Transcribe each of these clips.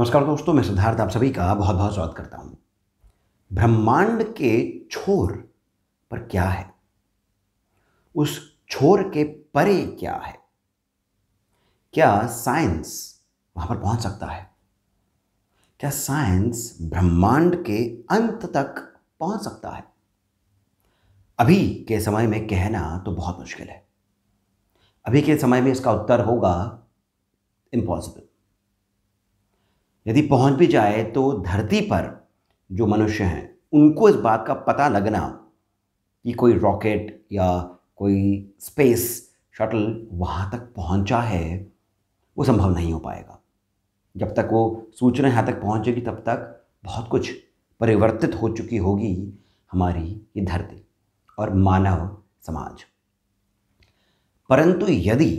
नमस्कार दोस्तों मैं सिद्धार्थ आप सभी का बहुत बहुत स्वागत करता हूं ब्रह्मांड के छोर पर क्या है उस छोर के परे क्या है क्या साइंस वहां पर पहुंच सकता है क्या साइंस ब्रह्मांड के अंत तक पहुंच सकता है अभी के समय में कहना तो बहुत मुश्किल है अभी के समय में इसका उत्तर होगा इम्पॉसिबल यदि पहुंच भी जाए तो धरती पर जो मनुष्य हैं उनको इस बात का पता लगना कि कोई रॉकेट या कोई स्पेस शटल वहाँ तक पहुँचा है वो संभव नहीं हो पाएगा जब तक वो सूचना यहाँ तक पहुँचेगी तब तक बहुत कुछ परिवर्तित हो चुकी होगी हमारी ये धरती और मानव समाज परंतु यदि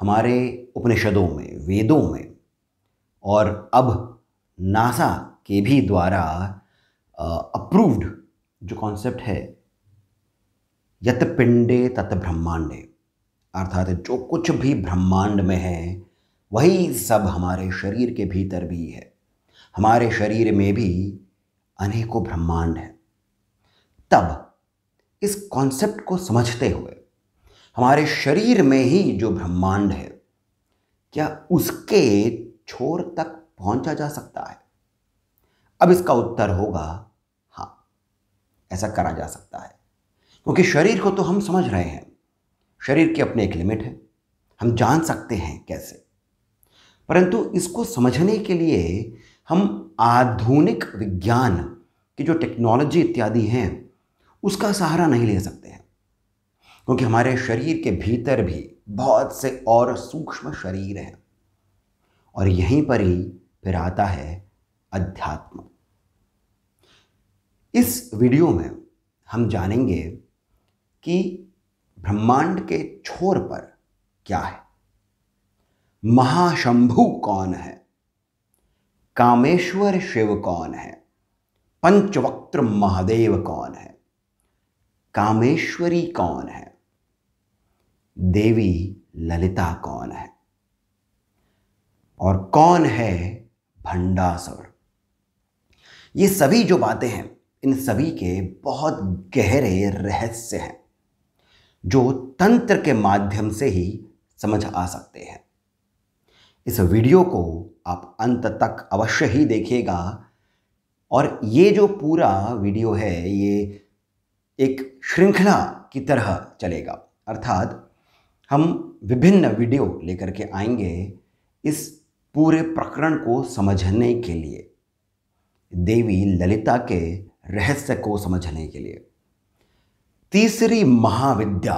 हमारे उपनिषदों में वेदों में और अब नासा के भी द्वारा अप्रूव्ड जो कॉन्सेप्ट है यत पिंडे तत ब्रह्मांडे अर्थात जो कुछ भी ब्रह्मांड में है वही सब हमारे शरीर के भीतर भी है हमारे शरीर में भी अनेकों ब्रह्मांड है तब इस कॉन्सेप्ट को समझते हुए हमारे शरीर में ही जो ब्रह्मांड है क्या उसके छोर तक पहुंचा जा सकता है अब इसका उत्तर होगा हाँ ऐसा करा जा सकता है क्योंकि शरीर को तो हम समझ रहे हैं शरीर की अपने एक लिमिट है हम जान सकते हैं कैसे परंतु इसको समझने के लिए हम आधुनिक विज्ञान की जो टेक्नोलॉजी इत्यादि हैं उसका सहारा नहीं ले सकते हैं क्योंकि हमारे शरीर के भीतर भी बहुत से और सूक्ष्म शरीर हैं और यहीं पर ही फिर आता है अध्यात्म इस वीडियो में हम जानेंगे कि ब्रह्मांड के छोर पर क्या है महाशंभु कौन है कामेश्वर शिव कौन है पंचवक्त्र महादेव कौन है कामेश्वरी कौन है देवी ललिता कौन है और कौन है भंडासुर ये सभी जो बातें हैं इन सभी के बहुत गहरे रहस्य हैं जो तंत्र के माध्यम से ही समझ आ सकते हैं इस वीडियो को आप अंत तक अवश्य ही देखिएगा और ये जो पूरा वीडियो है ये एक श्रृंखला की तरह चलेगा अर्थात हम विभिन्न वीडियो लेकर के आएंगे इस पूरे प्रकरण को समझने के लिए देवी ललिता के रहस्य को समझने के लिए तीसरी महाविद्या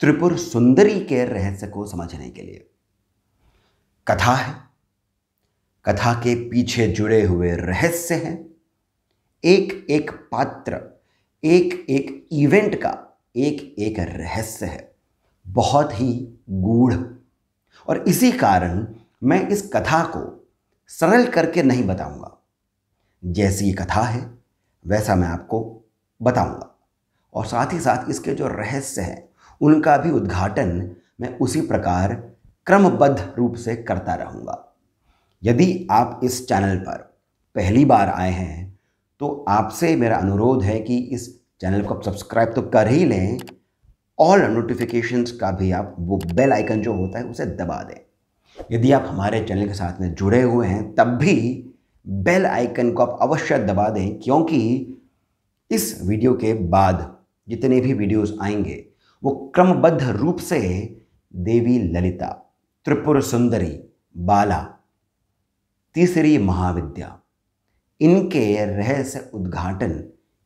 त्रिपुर सुंदरी के रहस्य को समझने के लिए कथा है कथा के पीछे जुड़े हुए रहस्य हैं एक एक पात्र एक एक इवेंट का एक एक रहस्य है बहुत ही गूढ़ और इसी कारण मैं इस कथा को सरल करके नहीं बताऊंगा जैसी कथा है वैसा मैं आपको बताऊंगा और साथ ही साथ इसके जो रहस्य हैं उनका भी उद्घाटन मैं उसी प्रकार क्रमबद्ध रूप से करता रहूँगा यदि आप इस चैनल पर पहली बार आए हैं तो आपसे मेरा अनुरोध है कि इस चैनल को आप सब्सक्राइब तो कर ही लें ऑल नोटिफिकेशंस का भी आप वो बेल आइकन जो होता है उसे दबा दें यदि आप हमारे चैनल के साथ में जुड़े हुए हैं तब भी बेल आइकन को आप अवश्य दबा दें क्योंकि इस वीडियो के बाद जितने भी वीडियोस आएंगे वो क्रमबद्ध रूप से देवी ललिता त्रिपुर सुंदरी बाला तीसरी महाविद्या इनके रहस्य उद्घाटन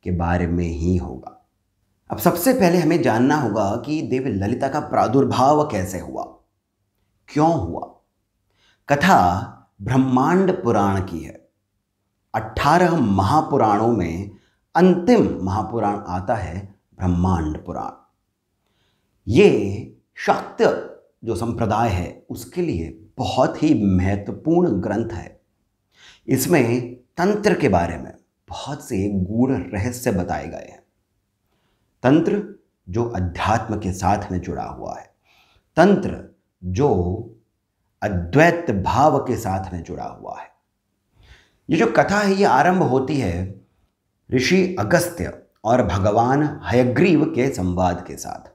के बारे में ही होगा अब सबसे पहले हमें जानना होगा कि देवी ललिता का प्रादुर्भाव कैसे हुआ क्यों हुआ कथा ब्रह्मांड पुराण की है अठारह महापुराणों में अंतिम महापुराण आता है ब्रह्मांड पुराण ये शक्त जो संप्रदाय है उसके लिए बहुत ही महत्वपूर्ण ग्रंथ है इसमें तंत्र के बारे में बहुत से गूढ़ रहस्य बताए गए हैं तंत्र जो अध्यात्म के साथ में जुड़ा हुआ है तंत्र जो अद्वैत भाव के साथ में जुड़ा हुआ है ये जो कथा है ये आरंभ होती है ऋषि अगस्त्य और भगवान हयग्रीव के संवाद के साथ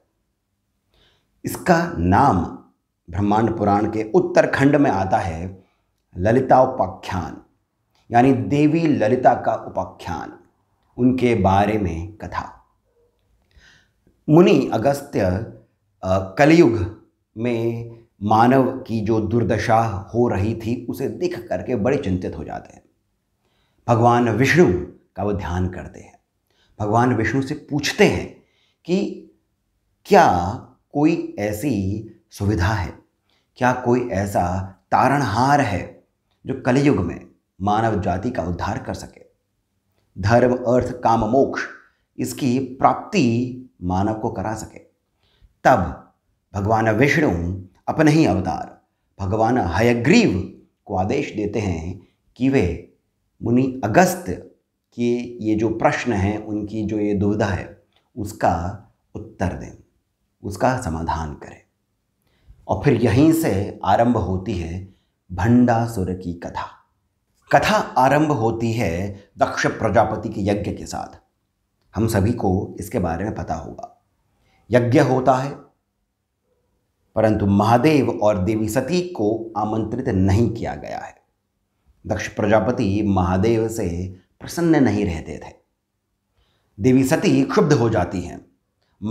इसका नाम ब्रह्मांड पुराण के उत्तरखंड में आता है ललिता उपाख्यान यानी देवी ललिता का उपाख्यान उनके बारे में कथा मुनि अगस्त्य कलयुग में मानव की जो दुर्दशा हो रही थी उसे देख करके बड़े चिंतित हो जाते हैं भगवान विष्णु का वो ध्यान करते हैं भगवान विष्णु से पूछते हैं कि क्या कोई ऐसी सुविधा है क्या कोई ऐसा तारणहार है जो कलयुग में मानव जाति का उद्धार कर सके धर्म अर्थ काम मोक्ष इसकी प्राप्ति मानव को करा सके तब भगवान विष्णु अपने ही अवतार भगवान हयग्रीव को आदेश देते हैं कि वे मुनि अगस्त के ये जो प्रश्न हैं उनकी जो ये दुविधा है उसका उत्तर दें उसका समाधान करें और फिर यहीं से आरंभ होती है भंडासुर की कथा कथा आरंभ होती है दक्ष प्रजापति के यज्ञ के साथ हम सभी को इसके बारे में पता होगा यज्ञ होता है परंतु महादेव और देवी सती को आमंत्रित नहीं किया गया है दक्ष प्रजापति महादेव से प्रसन्न नहीं रहते थे देवी सती क्षुब्ध हो जाती हैं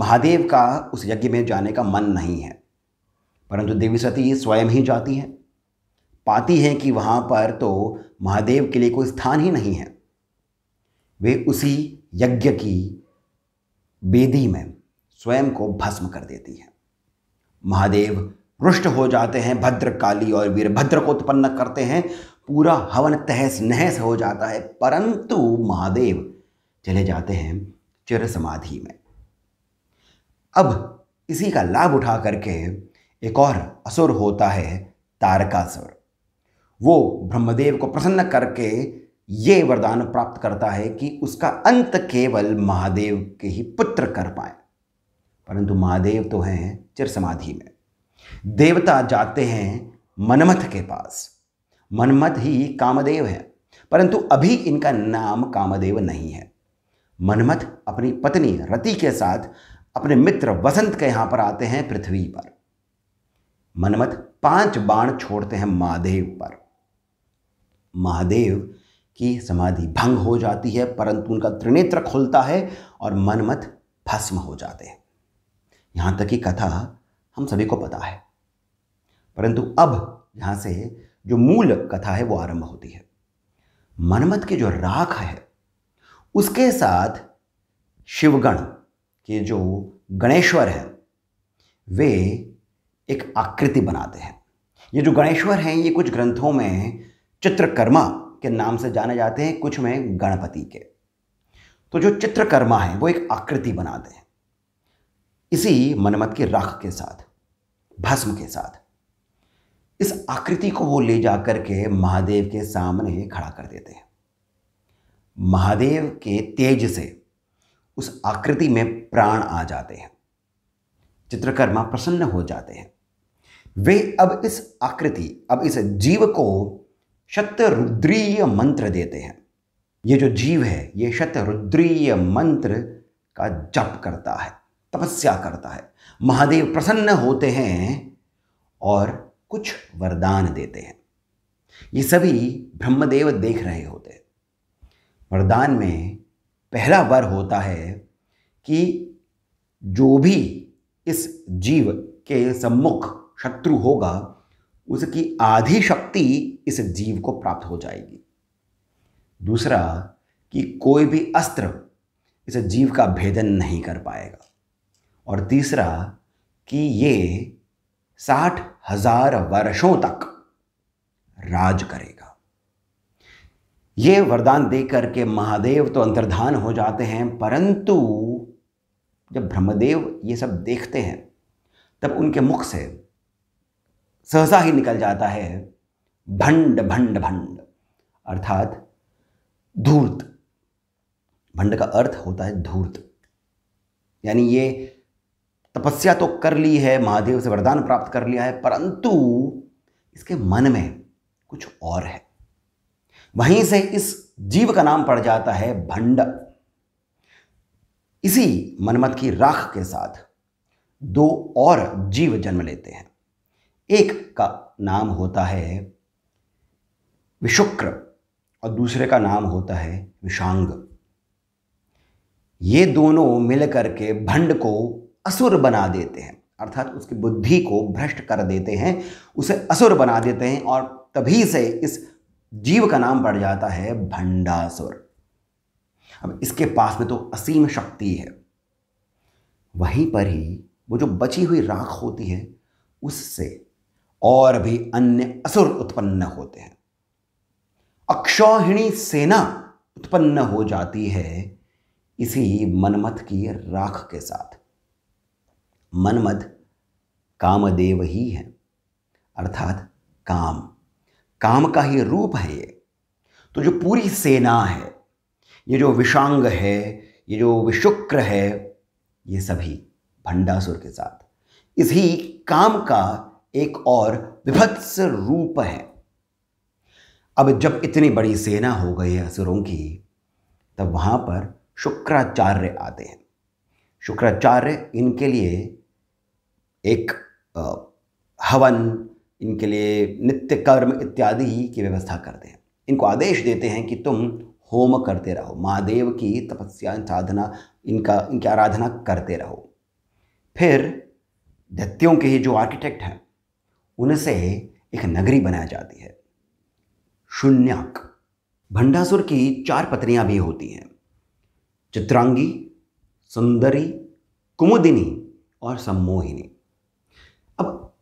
महादेव का उस यज्ञ में जाने का मन नहीं है परंतु देवी सती स्वयं ही जाती हैं पाती हैं कि वहाँ पर तो महादेव के लिए कोई स्थान ही नहीं है वे उसी यज्ञ की बेदी में स्वयं को भस्म कर देती हैं महादेव रुष्ट हो जाते हैं भद्रकाली और वीरभद्र को उत्पन्न करते हैं पूरा हवन तहस नहस हो जाता है परंतु महादेव चले जाते हैं चिर समाधि में अब इसी का लाभ उठा करके एक और असुर होता है तारकासुर वो ब्रह्मदेव को प्रसन्न करके ये वरदान प्राप्त करता है कि उसका अंत केवल महादेव के ही पुत्र कर पाए परंतु महादेव तो हैं चिर समाधि में देवता जाते हैं मनमथ के पास मनमथ ही कामदेव हैं परंतु अभी इनका नाम कामदेव नहीं है मनमथ अपनी पत्नी रति के साथ अपने मित्र वसंत के यहां पर आते हैं पृथ्वी पर मनमथ पांच बाण छोड़ते हैं महादेव पर महादेव की समाधि भंग हो जाती है परंतु उनका त्रिनेत्र खुलता है और मनमथ भस्म हो जाते हैं यहाँ तक की कथा हम सभी को पता है परंतु अब यहाँ से जो मूल कथा है वो आरंभ होती है मनमत की जो राख है उसके साथ शिवगण के जो गणेश्वर हैं वे एक आकृति बनाते हैं ये जो गणेश्वर हैं ये कुछ ग्रंथों में चित्रकर्मा के नाम से जाने जाते हैं कुछ में गणपति के तो जो चित्रकर्मा है वो एक आकृति बनाते हैं इसी मनमत के राख के साथ भस्म के साथ इस आकृति को वो ले जाकर के महादेव के सामने खड़ा कर देते हैं महादेव के तेज से उस आकृति में प्राण आ जाते हैं चित्रकर्मा प्रसन्न हो जाते हैं वे अब इस आकृति अब इस जीव को शतरुद्रीय मंत्र देते हैं ये जो जीव है ये शतरुद्रीय मंत्र का जप करता है तपस्या करता है महादेव प्रसन्न होते हैं और कुछ वरदान देते हैं ये सभी ब्रह्मदेव देख रहे होते हैं वरदान में पहला वर होता है कि जो भी इस जीव के सम्मुख शत्रु होगा उसकी आधी शक्ति इस जीव को प्राप्त हो जाएगी दूसरा कि कोई भी अस्त्र इस जीव का भेदन नहीं कर पाएगा और तीसरा कि ये साठ हजार वर्षों तक राज करेगा ये वरदान देकर के महादेव तो अंतर्धान हो जाते हैं परंतु जब ब्रह्मदेव ये सब देखते हैं तब उनके मुख से सहसा ही निकल जाता है भंड भंड भंड अर्थात धूर्त भंड का अर्थ होता है धूर्त यानी ये तपस्या तो कर ली है महादेव से वरदान प्राप्त कर लिया है परंतु इसके मन में कुछ और है वहीं से इस जीव का नाम पड़ जाता है भंड इसी मनमत की राख के साथ दो और जीव जन्म लेते हैं एक का नाम होता है विशुक्र और दूसरे का नाम होता है विषांग ये दोनों मिलकर के भंड को असुर बना देते हैं अर्थात उसकी बुद्धि को भ्रष्ट कर देते हैं उसे असुर बना देते हैं और तभी से इस जीव का नाम पड़ जाता है भंडासुर अब इसके पास में तो असीम शक्ति है वहीं पर ही वो जो बची हुई राख होती है उससे और भी अन्य असुर उत्पन्न होते हैं अक्षौहिणी सेना उत्पन्न हो जाती है इसी मनमथ की राख के साथ मनमत कामदेव ही है अर्थात काम काम का ही रूप है ये तो जो पूरी सेना है ये जो विषांग है ये जो विशुक्र है ये सभी भंडासुर के साथ इसी काम का एक और विभत्स रूप है अब जब इतनी बड़ी सेना हो गई है असुरों की तब वहां पर शुक्राचार्य आते हैं शुक्राचार्य इनके लिए एक हवन इनके लिए नित्य कर्म इत्यादि की व्यवस्था करते हैं इनको आदेश देते हैं कि तुम होम करते रहो महादेव की तपस्या साधना इनका इनकी आराधना करते रहो फिर दत्त्यों के ही जो आर्किटेक्ट हैं उनसे एक नगरी बनाई जाती है शून्यक भंडासुर की चार पत्नियां भी होती हैं चित्रांगी सुंदरी कुमुदिनी और सम्मोहिनी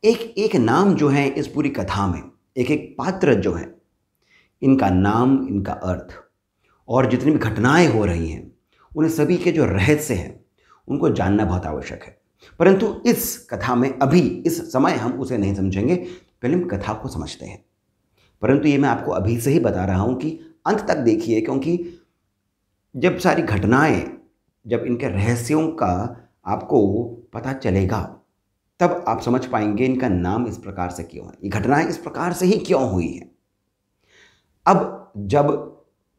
एक एक नाम जो है इस पूरी कथा में एक एक पात्र जो है इनका नाम इनका अर्थ और जितनी भी घटनाएं हो रही हैं उन्हें सभी के जो रहस्य हैं उनको जानना बहुत आवश्यक है परंतु इस कथा में अभी इस समय हम उसे नहीं समझेंगे पहले हम कथा को समझते हैं परंतु ये मैं आपको अभी से ही बता रहा हूँ कि अंत तक देखिए क्योंकि जब सारी घटनाएं जब इनके रहस्यों का आपको पता चलेगा तब आप समझ पाएंगे इनका नाम इस प्रकार से क्यों है ये घटनाएं इस प्रकार से ही क्यों हुई है अब जब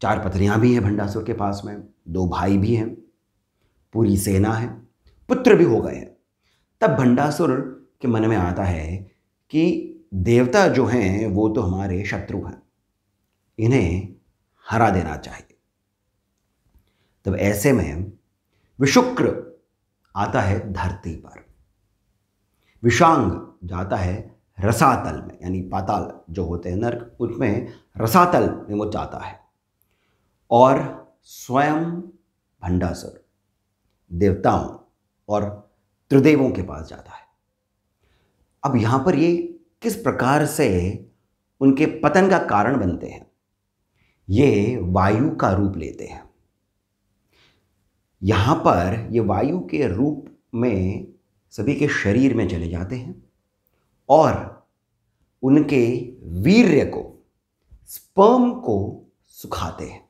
चार पत्नियां भी हैं भंडासुर के पास में दो भाई भी हैं पूरी सेना है पुत्र भी हो गए हैं तब भंडासुर के मन में आता है कि देवता जो हैं वो तो हमारे शत्रु हैं इन्हें हरा देना चाहिए तब ऐसे में विशुक्र आता है धरती पर विषांग जाता है रसातल में यानी पाताल जो होते हैं नर्क उसमें रसातल में वो जाता है और स्वयं भंडासुर देवताओं और त्रिदेवों के पास जाता है अब यहाँ पर ये किस प्रकार से उनके पतन का कारण बनते हैं ये वायु का रूप लेते हैं यहाँ पर ये वायु के रूप में सभी के शरीर में चले जाते हैं और उनके वीर्य को स्पर्म को सुखाते हैं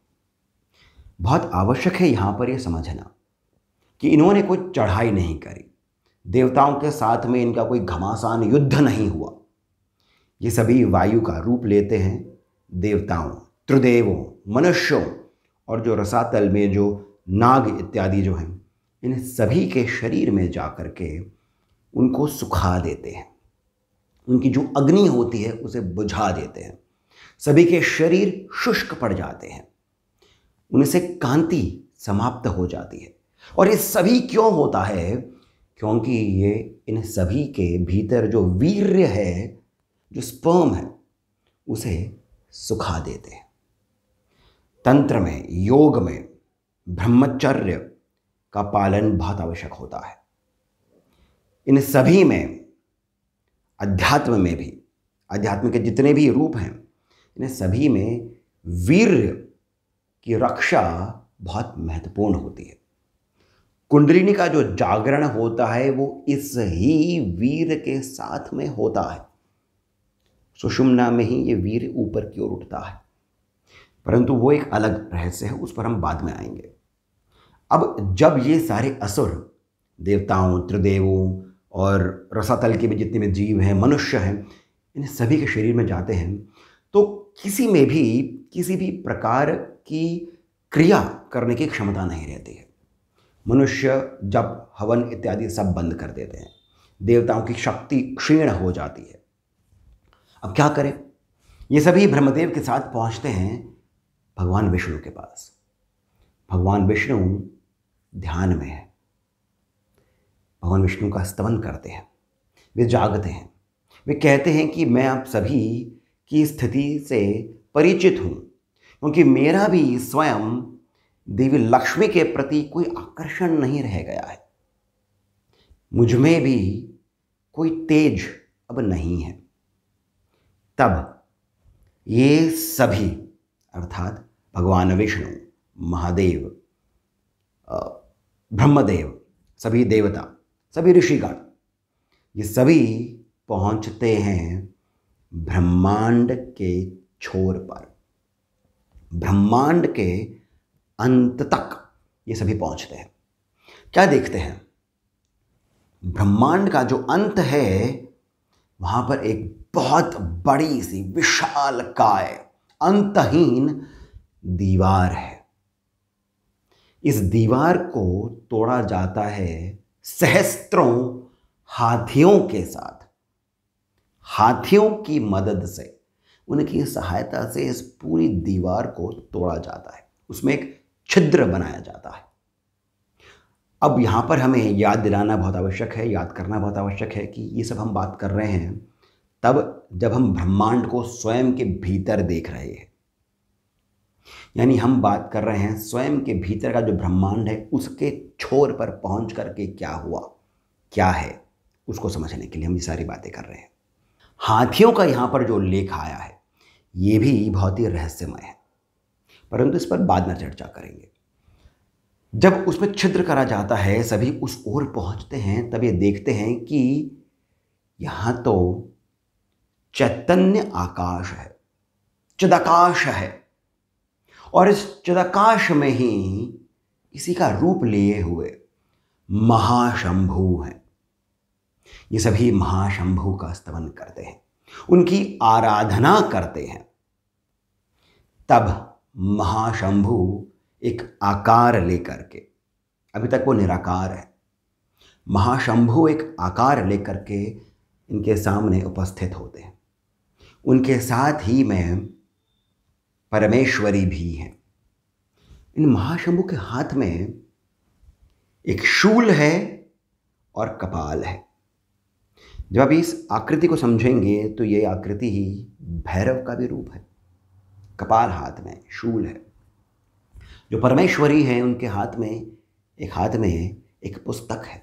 बहुत आवश्यक है यहाँ पर यह समझना कि इन्होंने कोई चढ़ाई नहीं करी देवताओं के साथ में इनका कोई घमासान युद्ध नहीं हुआ ये सभी वायु का रूप लेते हैं देवताओं त्रिदेवों मनुष्यों और जो रसातल में जो नाग इत्यादि जो हैं इन सभी के शरीर में जा कर के उनको सुखा देते हैं उनकी जो अग्नि होती है उसे बुझा देते हैं सभी के शरीर शुष्क पड़ जाते हैं उनसे कांति समाप्त हो जाती है और ये सभी क्यों होता है क्योंकि ये इन सभी के भीतर जो वीर्य है जो स्पर्म है उसे सुखा देते हैं तंत्र में योग में ब्रह्मचर्य का पालन बहुत आवश्यक होता है इन सभी में अध्यात्म में भी अध्यात्म के जितने भी रूप हैं इन सभी में वीर की रक्षा बहुत महत्वपूर्ण होती है कुंडलिनी का जो जागरण होता है वो इस ही वीर के साथ में होता है सुषुम्ना में ही ये वीर ऊपर की ओर उठता है परंतु वो एक अलग रहस्य है उस पर हम बाद में आएंगे अब जब ये सारे असुर देवताओं त्रिदेवों और रसातल के भी जितने भी जीव हैं मनुष्य हैं इन सभी के शरीर में जाते हैं तो किसी में भी किसी भी प्रकार की क्रिया करने की क्षमता नहीं रहती है मनुष्य जब हवन इत्यादि सब बंद कर देते हैं देवताओं की शक्ति क्षीण हो जाती है अब क्या करें ये सभी ब्रह्मदेव के साथ पहुंचते हैं भगवान विष्णु के पास भगवान विष्णु ध्यान में है भगवान विष्णु का स्तवन करते हैं वे जागते हैं वे कहते हैं कि मैं आप सभी की स्थिति से परिचित हूँ क्योंकि मेरा भी स्वयं देवी लक्ष्मी के प्रति कोई आकर्षण नहीं रह गया है मुझमें भी कोई तेज अब नहीं है तब ये सभी अर्थात भगवान विष्णु महादेव ब्रह्मदेव सभी देवता सभी ऋषिगण ये सभी पहुंचते हैं ब्रह्मांड के छोर पर ब्रह्मांड के अंत तक ये सभी पहुंचते हैं क्या देखते हैं ब्रह्मांड का जो अंत है वहां पर एक बहुत बड़ी सी विशाल काय अंतहीन दीवार है इस दीवार को तोड़ा जाता है सहस्त्रों हाथियों के साथ हाथियों की मदद से उनकी सहायता से इस पूरी दीवार को तोड़ा जाता है उसमें एक छिद्र बनाया जाता है अब यहाँ पर हमें याद दिलाना बहुत आवश्यक है याद करना बहुत आवश्यक है कि ये सब हम बात कर रहे हैं तब जब हम ब्रह्मांड को स्वयं के भीतर देख रहे हैं यानी हम बात कर रहे हैं स्वयं के भीतर का जो ब्रह्मांड है उसके छोर पर पहुंच करके क्या हुआ क्या है उसको समझने के लिए हम ये सारी बातें कर रहे हैं हाथियों का यहाँ पर जो उल्लेख आया है ये भी बहुत ही रहस्यमय है परंतु इस पर बाद में चर्चा करेंगे जब उसमें छिद्र करा जाता है सभी उस ओर पहुंचते हैं तब ये देखते हैं कि यहाँ तो चैतन्य आकाश है चिदाकाश है और इस चिदाकाश में ही इसी का रूप लिए हुए महाशंभु हैं ये सभी महाशंभु का स्तवन करते हैं उनकी आराधना करते हैं तब महाशंभु एक आकार लेकर के अभी तक वो निराकार है महाशंभु एक आकार लेकर के इनके सामने उपस्थित होते हैं उनके साथ ही मैं परमेश्वरी भी हैं इन महाशंभु के हाथ में एक शूल है और कपाल है जब आप इस आकृति को समझेंगे तो ये आकृति ही भैरव का भी रूप है कपाल हाथ में शूल है जो परमेश्वरी है उनके हाथ में एक हाथ में एक पुस्तक है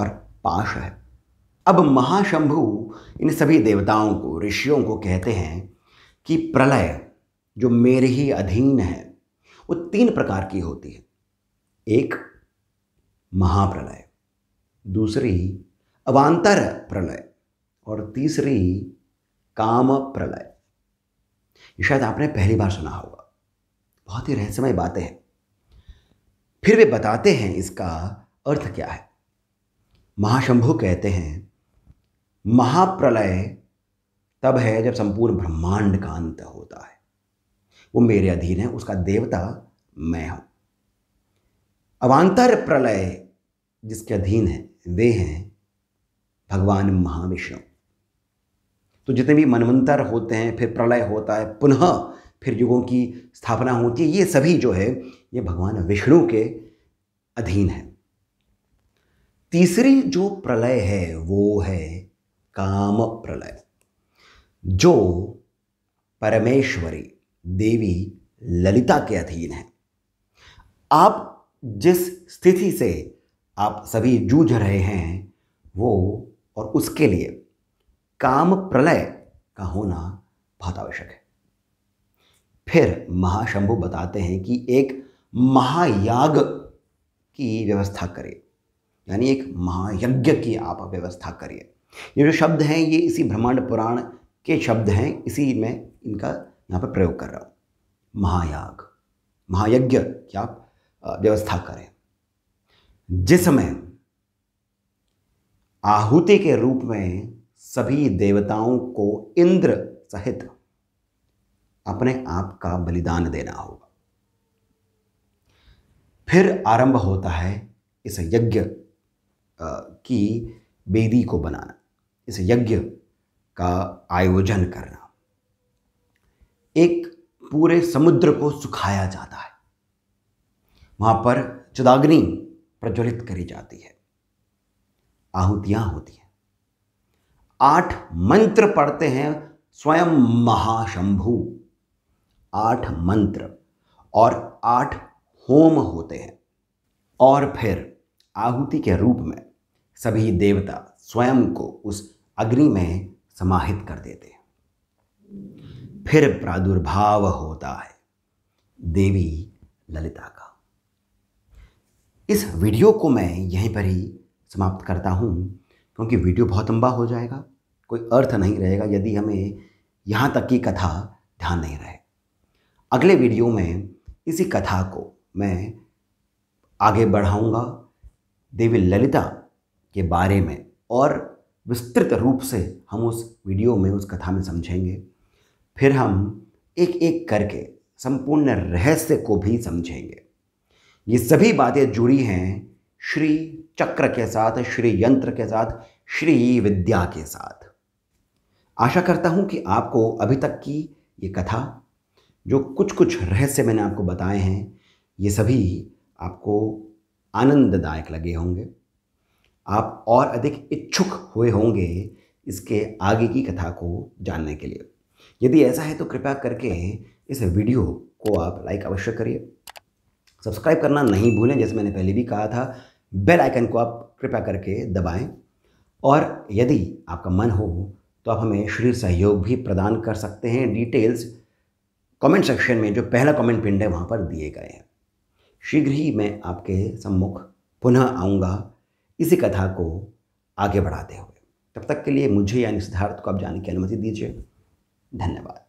और पाश है अब महाशंभु इन सभी देवताओं को ऋषियों को कहते हैं कि प्रलय जो मेरे ही अधीन है वो तीन प्रकार की होती है एक महाप्रलय दूसरी अवान्तर प्रलय और तीसरी काम प्रलय शायद आपने पहली बार सुना होगा बहुत ही रहस्यमय बातें हैं फिर वे बताते हैं इसका अर्थ क्या है महाशंभु कहते हैं महाप्रलय तब है जब संपूर्ण ब्रह्मांड का अंत होता है वो मेरे अधीन है उसका देवता मैं हूं अवान्तर प्रलय जिसके अधीन है वे हैं भगवान महाविष्णु तो जितने भी मनवंतर होते हैं फिर प्रलय होता है पुनः फिर युगों की स्थापना होती है ये सभी जो है ये भगवान विष्णु के अधीन है तीसरी जो प्रलय है वो है काम प्रलय जो परमेश्वरी देवी ललिता के अधीन है आप जिस स्थिति से आप सभी जूझ रहे हैं वो और उसके लिए काम प्रलय का होना बहुत आवश्यक है फिर महाशंभु बताते हैं कि एक महायाग की व्यवस्था करिए यानी एक महायज्ञ की आप व्यवस्था करिए ये जो शब्द हैं ये इसी ब्रह्मांड पुराण के शब्द हैं इसी में इनका यहाँ पर प्रयोग कर रहा हूँ महायाग महायज्ञ की आप व्यवस्था करें जिसमें आहुति के रूप में सभी देवताओं को इंद्र सहित अपने आप का बलिदान देना होगा फिर आरंभ होता है इस यज्ञ की वेदी को बनाना इस यज्ञ का आयोजन करना एक पूरे समुद्र को सुखाया जाता है वहां पर चुदाग्नि प्रज्वलित करी जाती है आहुतियां होती हैं आठ मंत्र पढ़ते हैं स्वयं महाशंभु आठ मंत्र और आठ होम होते हैं और फिर आहुति के रूप में सभी देवता स्वयं को उस अग्नि में समाहित कर देते हैं फिर प्रादुर्भाव होता है देवी ललिता का इस वीडियो को मैं यहीं पर ही समाप्त करता हूँ क्योंकि वीडियो बहुत लंबा हो जाएगा कोई अर्थ नहीं रहेगा यदि हमें यहाँ तक की कथा ध्यान नहीं रहे अगले वीडियो में इसी कथा को मैं आगे बढ़ाऊँगा देवी ललिता के बारे में और विस्तृत रूप से हम उस वीडियो में उस कथा में समझेंगे फिर हम एक एक करके संपूर्ण रहस्य को भी समझेंगे ये सभी बातें जुड़ी हैं श्री चक्र के साथ श्री यंत्र के साथ श्री विद्या के साथ आशा करता हूँ कि आपको अभी तक की ये कथा जो कुछ कुछ रहस्य मैंने आपको बताए हैं ये सभी आपको आनंददायक लगे होंगे आप और अधिक इच्छुक हुए होंगे इसके आगे की कथा को जानने के लिए यदि ऐसा है तो कृपया करके इस वीडियो को आप लाइक अवश्य करिए सब्सक्राइब करना नहीं भूलें जैसे मैंने पहले भी कहा था बेल आइकन को आप कृपया करके दबाएं और यदि आपका मन हो तो आप हमें शरीर सहयोग भी प्रदान कर सकते हैं डिटेल्स कमेंट सेक्शन में जो पहला कमेंट पिंड है वहाँ पर दिए गए हैं शीघ्र ही मैं आपके सम्मुख पुनः आऊँगा इसी कथा को आगे बढ़ाते हुए तब तक के लिए मुझे यानी सिद्धार्थ को आप जाने की अनुमति दीजिए धन्यवाद